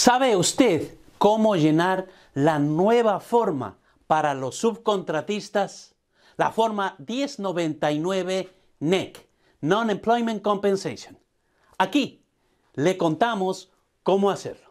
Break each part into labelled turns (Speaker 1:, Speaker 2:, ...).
Speaker 1: ¿Sabe usted cómo llenar la nueva forma para los subcontratistas? La forma 1099 NEC, e Non-Employment Compensation. Aquí le contamos cómo hacerlo.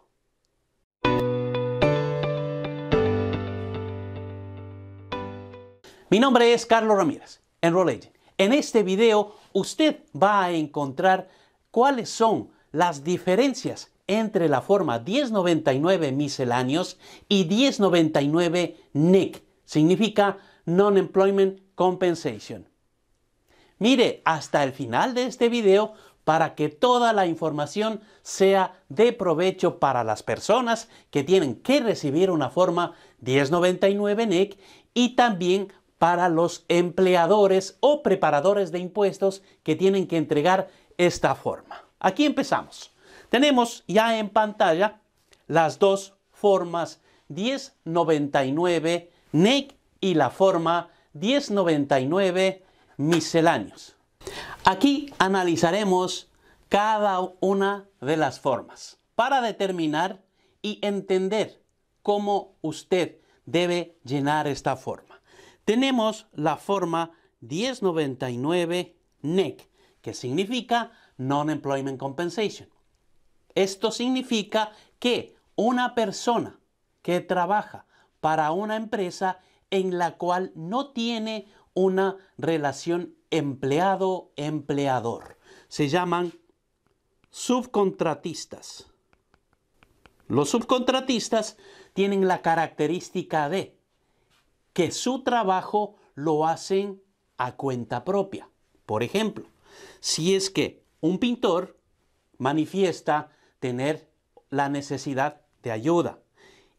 Speaker 1: Mi nombre es Carlos Ramírez, Enroll Agent. En este video usted va a encontrar cuáles son las diferencias entre la forma 1099 misceláneos y 1099 nec significa Non-Employment Compensation. Mire hasta el final de este video para que toda la información sea de provecho para las personas que tienen que recibir una forma 1099 NEC y también para los empleadores o preparadores de impuestos que tienen que entregar esta forma. Aquí empezamos. Tenemos ya en pantalla las dos formas 1099 NEC y la forma 1099 misceláneos. Aquí analizaremos cada una de las formas para determinar y entender cómo usted debe llenar esta forma. Tenemos la forma 1099 NEC, que significa Non-Employment Compensation. Esto significa que una persona que trabaja para una empresa en la cual no tiene una relación empleado-empleador. Se llaman subcontratistas. Los subcontratistas tienen la característica de que su trabajo lo hacen a cuenta propia. Por ejemplo, si es que un pintor manifiesta tener la necesidad de ayuda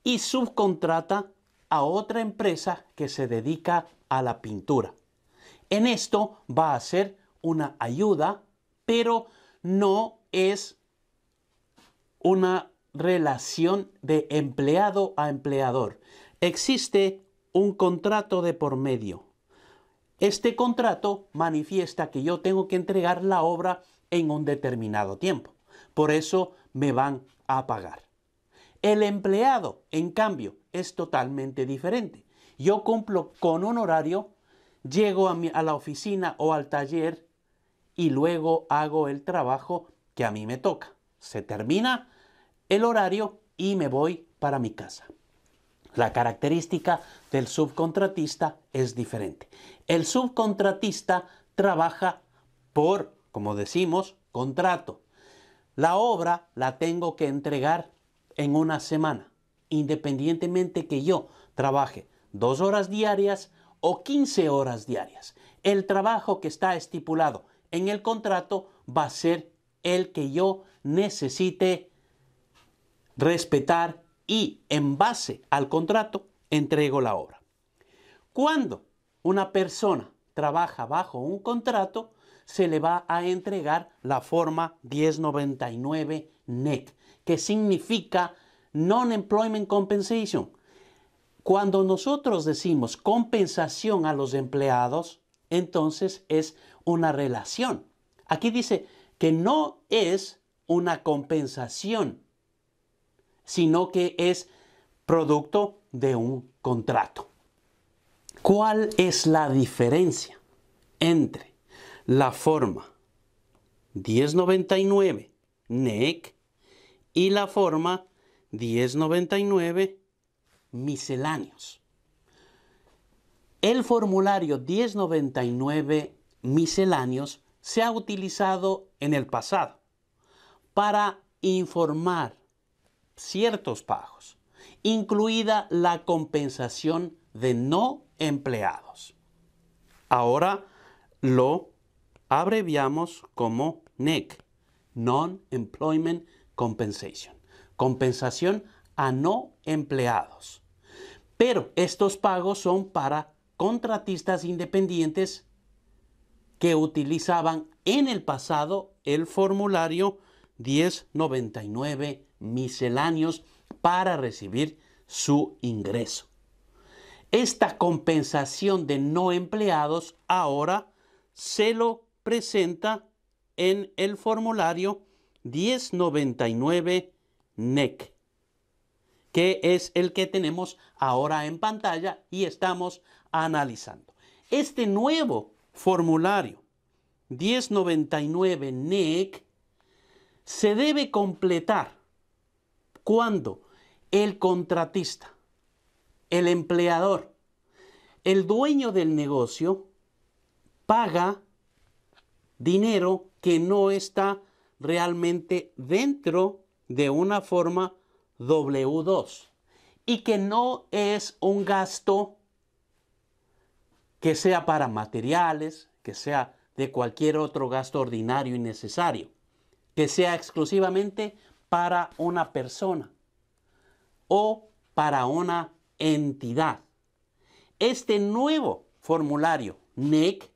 Speaker 1: y subcontrata a otra empresa que se dedica a la pintura. En esto va a ser una ayuda, pero no es una relación de empleado a empleador. Existe un contrato de por medio. Este contrato manifiesta que yo tengo que entregar la obra en un determinado tiempo. Por eso me van a pagar. El empleado, en cambio, es totalmente diferente. Yo cumplo con un horario, llego a, a la oficina o al taller y luego hago el trabajo que a mí me toca. Se termina el horario y me voy para mi casa. La característica del subcontratista es diferente. El subcontratista trabaja por, como decimos, contrato. La obra la tengo que entregar en una semana, independientemente que yo trabaje dos horas diarias o 15 horas diarias. El trabajo que está estipulado en el contrato va a ser el que yo necesite respetar y en base al contrato entrego la obra. Cuando una persona trabaja bajo un contrato, se le va a entregar la forma 1099 NET, que significa Non-Employment Compensation. Cuando nosotros decimos compensación a los empleados, entonces es una relación. Aquí dice que no es una compensación, sino que es producto de un contrato. ¿Cuál es la diferencia entre la forma 1099 NEC y la forma 1099 misceláneos. El formulario 1099 misceláneos se ha utilizado en el pasado para informar ciertos pagos, incluida la compensación de no empleados. Ahora lo abreviamos como NEC, Non-Employment Compensation, compensación a no empleados. Pero estos pagos son para contratistas independientes que utilizaban en el pasado el formulario 1099 misceláneos para recibir su ingreso. Esta compensación de no empleados ahora se lo presenta en el formulario 1099 NEC, e que es el que tenemos ahora en pantalla y estamos analizando. Este nuevo formulario 1099 NEC e se debe completar cuando el contratista, el empleador, el dueño del negocio paga dinero que no está realmente dentro de una forma W2 y que no es un gasto que sea para materiales, que sea de cualquier otro gasto ordinario y necesario, que sea exclusivamente para una persona o para una entidad. Este nuevo formulario NEC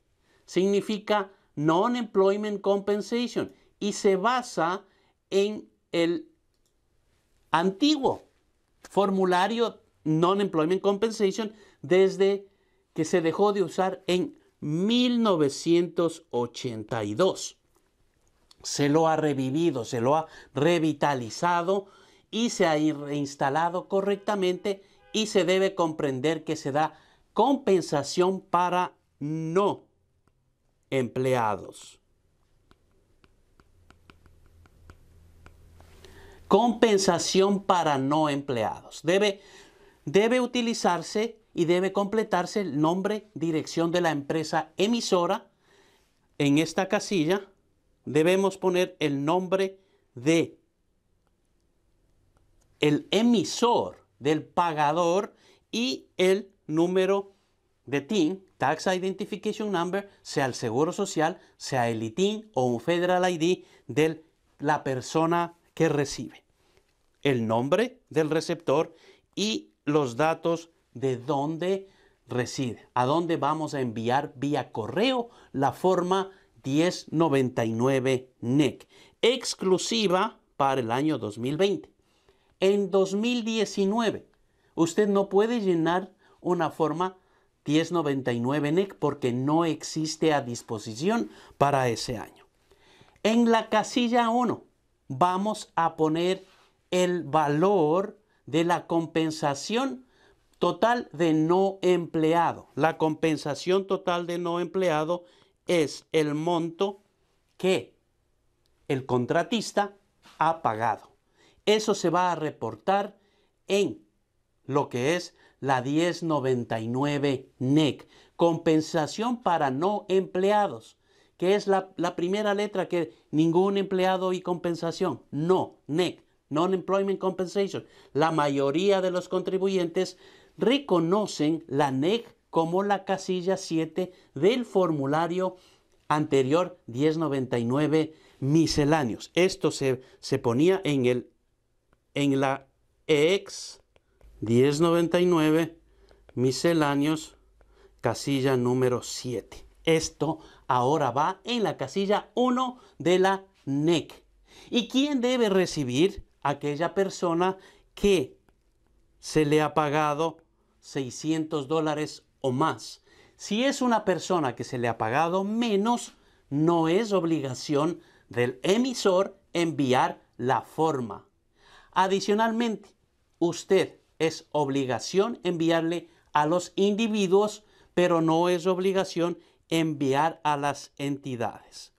Speaker 1: significa Non-Employment Compensation, y se basa en el antiguo formulario Non-Employment Compensation desde que se dejó de usar en 1982. Se lo ha revivido, se lo ha revitalizado y se ha reinstalado correctamente y se debe comprender que se da compensación para no empleados. Compensación para no empleados. Debe, debe utilizarse y debe completarse el nombre, dirección de la empresa emisora. En esta casilla debemos poner el nombre de el emisor, del pagador y el número de TIN, Tax Identification Number, sea el Seguro Social, sea el ITIN o un Federal ID de la persona que recibe. El nombre del receptor y los datos de dónde reside, a dónde vamos a enviar vía correo la forma 1099 NEC, e exclusiva para el año 2020. En 2019, usted no puede llenar una forma 1099 NEC e porque no existe a disposición para ese año. En la casilla 1 vamos a poner el valor de la compensación total de no empleado. La compensación total de no empleado es el monto que el contratista ha pagado. Eso se va a reportar en lo que es la 1099 NEC, e compensación para no empleados, que es la, primera letra que ningún empleado y compensación, no, NEC, Non-Employment Compensation. La mayoría de los contribuyentes reconocen la NEC como la casilla 7 del formulario anterior 1099 misceláneos. Esto se, se ponía en, el, en la ex e 1099 misceláneos, casilla número 7. Esto ahora va en la casilla 1 de la NEC. ¿Y quién debe recibir? Aquella persona que se le ha pagado 600 dólares o más. Si es una persona que se le ha pagado menos, no es obligación del emisor enviar la forma. Adicionalmente, usted es obligación enviarle a los individuos, pero no es obligación enviar a las entidades.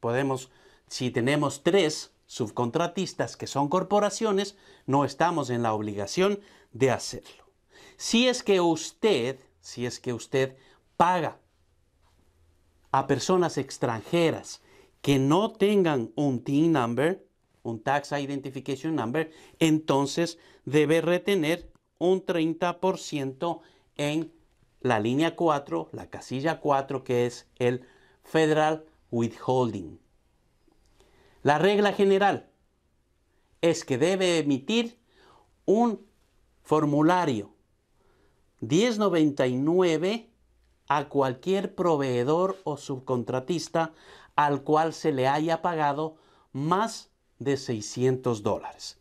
Speaker 1: Podemos, si tenemos tres subcontratistas que son corporaciones, no estamos en la obligación de hacerlo. Si es que usted, si es que usted paga a personas extranjeras que no tengan un TIN number, un Tax Identification Number, entonces debe retener un 30% en la línea 4, la casilla 4, que es el Federal Withholding. La regla general es que debe emitir un formulario 1099 a cualquier proveedor o subcontratista al cual se le haya pagado más de 600 dólares.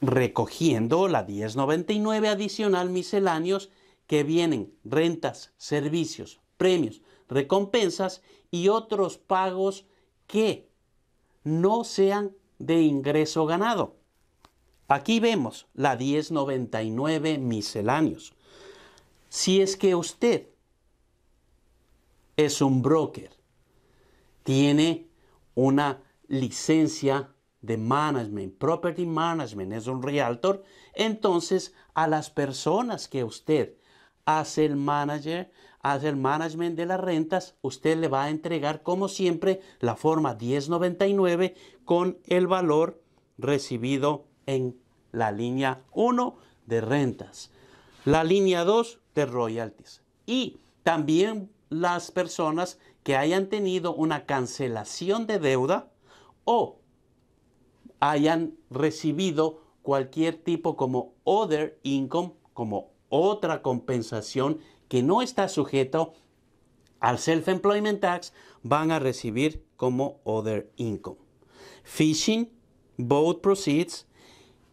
Speaker 1: Recogiendo la 1099 adicional misceláneos que vienen rentas, servicios, premios, recompensas y otros pagos que no sean de ingreso ganado. Aquí vemos la 1099 misceláneos. Si es que usted es un broker, tiene una licencia de management, property management, es un realtor, entonces a las personas que usted hace el manager, hace el management de las rentas, usted le va a entregar como siempre la forma 1099 con el valor recibido en la línea 1 de rentas, la línea 2 de royalties y también las personas que hayan tenido una cancelación de deuda, o hayan recibido cualquier tipo como other income, como otra compensación que no está sujeto al self-employment tax, van a recibir como other income. Fishing, boat proceeds,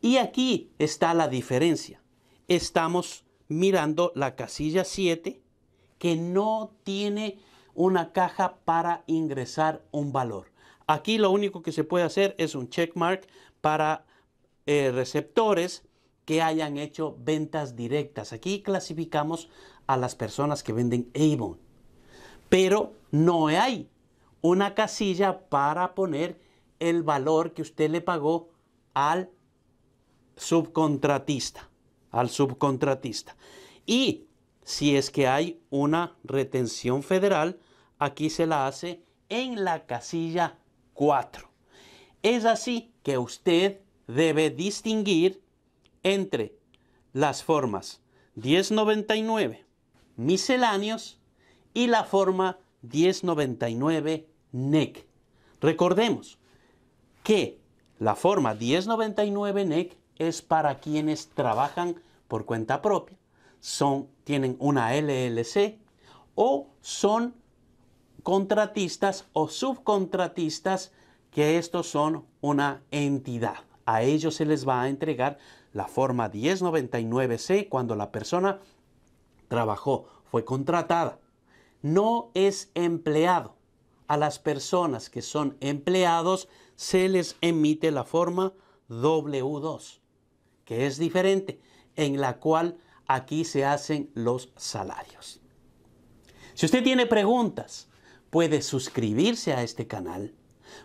Speaker 1: y aquí está la diferencia. Estamos mirando la casilla 7 que no tiene una caja para ingresar un valor. Aquí lo único que se puede hacer es un checkmark para eh, receptores que hayan hecho ventas directas. Aquí clasificamos a las personas que venden Avon. Pero no hay una casilla para poner el valor que usted le pagó al subcontratista, al subcontratista. Y si es que hay una retención federal, aquí se la hace en la casilla es así que usted debe distinguir entre las formas 1099 misceláneos y la forma 1099 NEC. Recordemos que la forma 1099 NEC es para quienes trabajan por cuenta propia, son, tienen una LLC o son contratistas o subcontratistas, que estos son una entidad. A ellos se les va a entregar la forma 1099C cuando la persona trabajó, fue contratada. No es empleado. A las personas que son empleados se les emite la forma W2, que es diferente, en la cual aquí se hacen los salarios. Si usted tiene preguntas, puede suscribirse a este canal,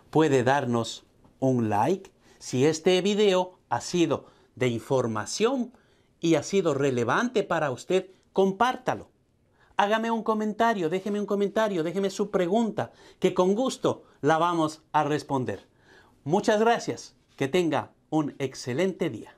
Speaker 1: puede darnos un like si este video ha sido de información y ha sido relevante para usted, compártalo. Hágame un comentario, déjeme un comentario, déjeme su pregunta, que con gusto la vamos a responder. Muchas gracias, que tenga un excelente día.